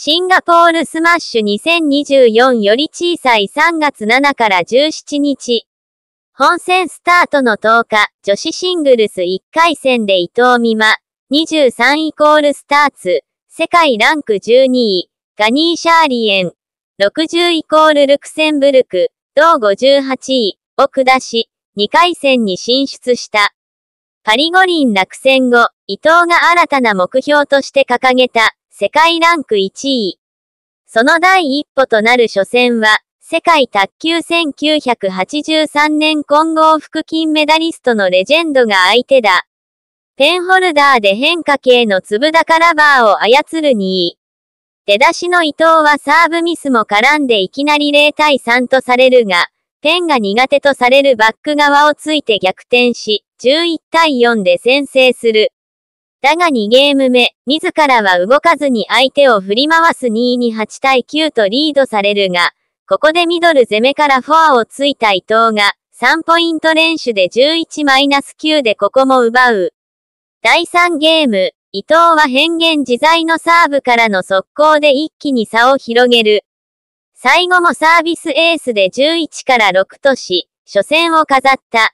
シンガポールスマッシュ2024より小さい3月7から17日。本戦スタートの10日、女子シングルス1回戦で伊藤美誠、23イコールスターツ、世界ランク12位、ガニー・シャーリエン、60イコールルクセンブルク、同58位を下し、2回戦に進出した。パリ五輪落選後、伊藤が新たな目標として掲げた、世界ランク1位。その第一歩となる初戦は、世界卓球1983年混合副金メダリストのレジェンドが相手だ。ペンホルダーで変化系の粒高ラバーを操る2位。出だしの伊藤はサーブミスも絡んでいきなり0対3とされるが、ペンが苦手とされるバック側をついて逆転し、11対4で先制する。だが2ゲーム目、自らは動かずに相手を振り回す2に8対9とリードされるが、ここでミドル攻めからフォアをついた伊藤が、3ポイント連取で11-9でここも奪う。第3ゲーム、伊藤は変幻自在のサーブからの速攻で一気に差を広げる。最後もサービスエースで11から6とし、初戦を飾った。